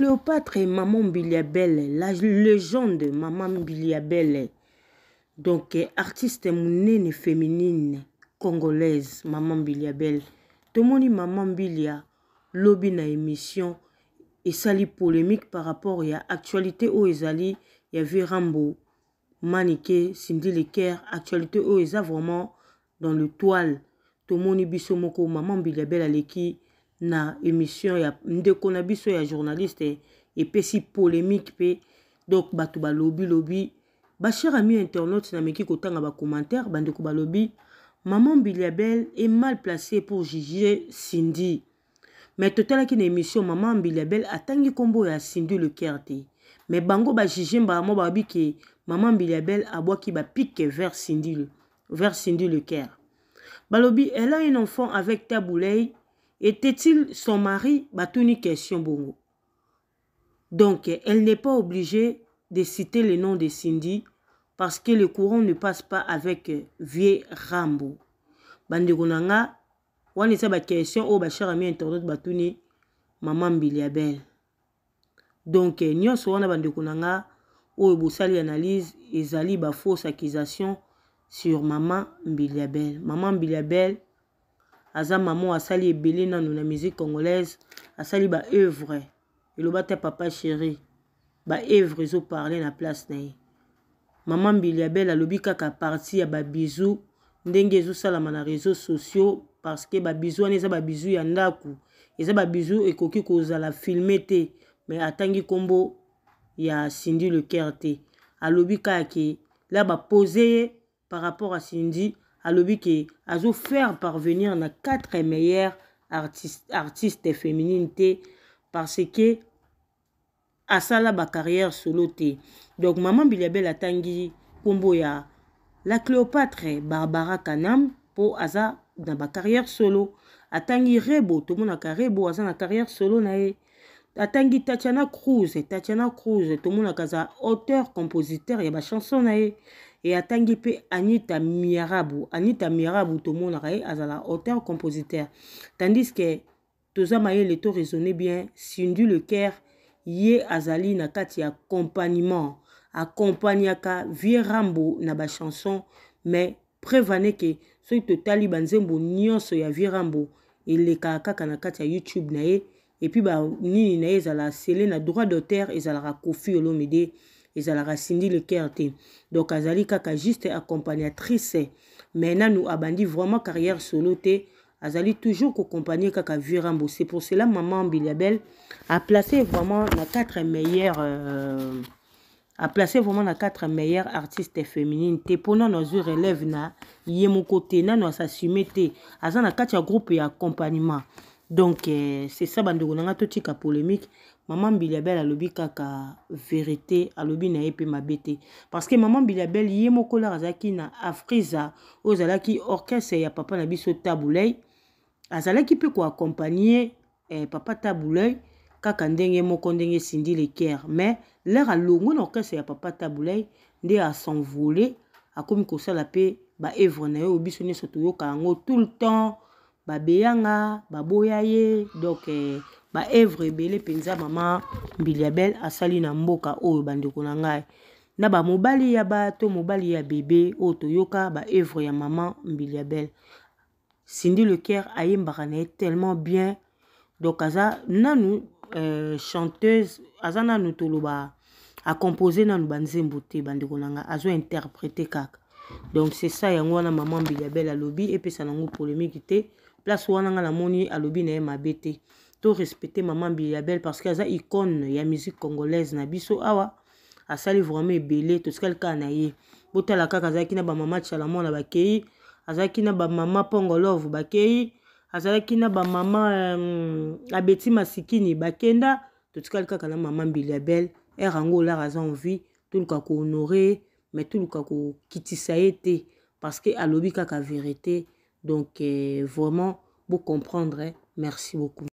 Cléopâtre et Maman Biliabelle, la légende Maman Biliabelle. Donc, artiste mounene féminine congolaise, Maman Biliabelle. Tomoni Maman Bilia, lobby na émission, et sali polémique par rapport à actualité au Ezali, il y avait Rambo, Maniké, Cindy Leker, actualité au Eza vraiment dans le toile. Tomoni Bissomoko, Maman Biliabelle, Aleki. na émission ya ndeko na biso ya journaliste epesi polémique mpe donc bato balobi lobi bacher ami internaute nameki kotanga bacommentaire bandeko balobi maman biliabel est mal placée pour juger cindy me totalaki na émission maman biliabel atangi nkombo ya cindy lecaire te me bango bajuge mbala babi ke maman biliabel abwaki bapike vers cindy vers cindy lecaire balobi elle a un enfant avec tabouley Était-il son mari bah, une question bongo. Donc, elle n'est pas obligée de citer le nom de Cindy parce que le courant ne passe pas avec euh, vieux Rambo. Bandegonanga, on essaie la question au bachar ami internaute Batouni, maman Biliabel. Donc, euh, Nyon wana bandegonanga, au Bousali analyse, et ba fausse accusation sur maman Biliabel. Maman Biliabel, aza mama asali ebele nano na musique congolaise asali baœuvre eloba te papa chéri baœuvre ezoparle na place na ye mama mbeli abel alobi kaka parti ya babizu ndenge ezosalama na réseau sociaux parce que babizu wana eza babizu ya ndako eza babizu ekoki kozala filme te me atangi nkombo ya sindi le cœur te alobi kaka la bapose ye par rapport à sindi alobi ke azofaire parvenir na 4 meilleure artiste, artiste féminine te parce ke asala bacarrière solo te donc mama biliabel atangi nkombo ya la cléopatre barbara kanam mpo aza na bacarrière solo atangi rebo tomonaka rebo aza na carrière solo na ye atangi tatiana cruz tatiana cruz tomonaka aza auteur compositeur ya bachanson na ye e atangi mpe anita miarabu anita miarabu tomonaka ye azala auteur compositeur tandis ke toza mayele to raisonne bien sindu le caire ye azali na kati ya accompagnement akompagnaka vie rambo na bachanson mais preuve ane ke soki totali banzembo nyonso ya vie rambo elekaka kaka na kati ya youtube na ye epuis banini na ye ezala sele na droit d'auteur ezalaka kofi olomide ezalaka sindi le cœur te donc azali kaka juste accompagnatrice mais nanu abandi vraiment carrière solo te azali toujours kocompagne kaka vieux rambo c'est pour cela maman biliabel a placé vraiment na quatre meilleurs euh, a placé vraiment na quatre meilleurs artistes féminines te mpona na azwi relève na ye moko te nanu asassume te aza na kati ya groupe ya accompagnement donc eh, c'est ça bandeko na nga totika polémique mama mbiliabel alobi kaka verité alobi na ye mpe mabe te parceke mama mbiliabel ye mokola azalaki na afriza oyo ezalaki orchestre ya papa na biso tabulei azalaki mpe koakompagne eh, papa tabulei kaka ndenge moko ndenge esindi lecaire mais lere alongwe na orchestre ya papa tabulei nde asenvole akomi kosala mpe baevre na ye oyo biso nyonso toyoka yango tout le temps babeyanga baboya ye donc eh, baevre ebele mpenza mama mbiliabel asali na mboka oyo bandeko na ngai na bamobali ya bato mobali ya bebe oyo toyoka baevre ya mama mbiliabel cindy lecaire ayembaka na ye tellement bien donc aza nanu euh, chanteuse aza nanu toloba akompose nanu banzembo te bandeko na ngai azo interprete kaka donc c'est ça yango wana mama mbiliabel alobi epesa nango polémique te place wana ngai namoni alobi na ye mabe te to respecte mama mbilabel parce que aza icone ya musique congolaise na biso awa asali vraiment ebele tosikali kaka na ye botala kaka azalaki na bamama chalamon na bakei azalaki na bamama pongolove bakei azalaki na bamama um, euh, abeti masikini bakenda totikali kaka na mama mbilabel ere yango olara aza envie toluka kohonore ye mais toluka kokitisa ye te parce que alobi kaka vérité donc eh, vraiment bocomprendre merci beaucoup